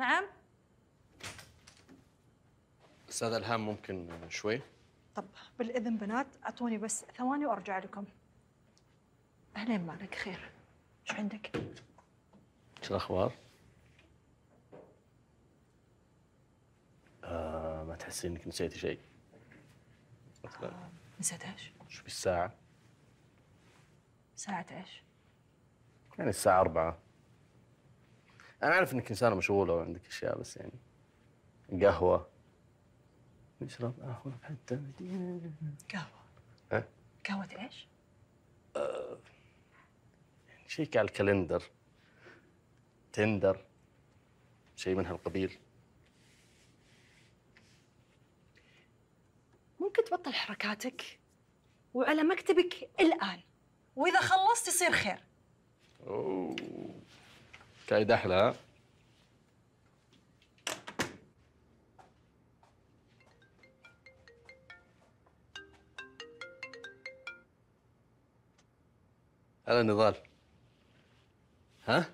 نعم استاذ الهام ممكن شوي طب بالاذن بنات اعطوني بس ثواني وارجع لكم اهلين مالك خير شو عندك شو الاخبار آه ما تحسين انك نسيتي شيء آه نسيت ايش شو بالساعه ساعه ايش يعني الساعه 4 انا عارف انك انسانه مشغوله وعندك اشياء بس يعني قهوه نشرب قهوه آه، حتى قهوه ها؟ قهوه ايش؟ أه يعني شيك على الكالندر تندر شيء من هالقبيل ممكن تبطل حركاتك وعلى مكتبك الآن وإذا خلصت يصير خير أوه. كايد احلى هلا نضال ها؟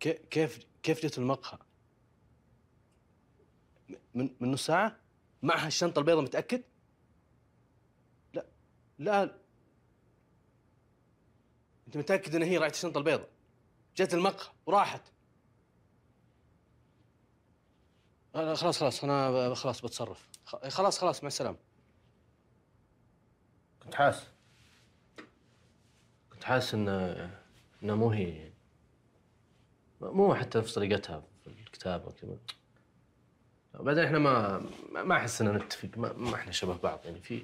كيف كيف جت المقهى؟ من من نص ساعة؟ معها الشنطة البيضاء متأكد؟ لا لا انت متاكد ان هي راعيه الشنطه البيضاء جت المقهى وراحت آه، خلاص خلاص انا خلاص بتصرف خلاص خلاص مع السلامه كنت حاسس كنت حاسس ان انها مو هي مو حتى نفس طريقتها في الكتابه وكذا وبعدين احنا ما ما احس اننا نتفق ما احنا شبه بعض يعني في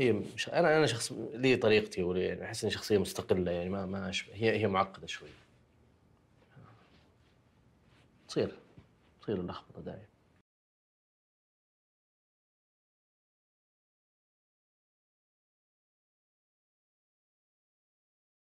هي مش انا انا شخص لي طريقتي ولي يعني احس اني شخصيه مستقله يعني ما ما أش... هي هي معقده شوي تصير تصير اللخبطه دائما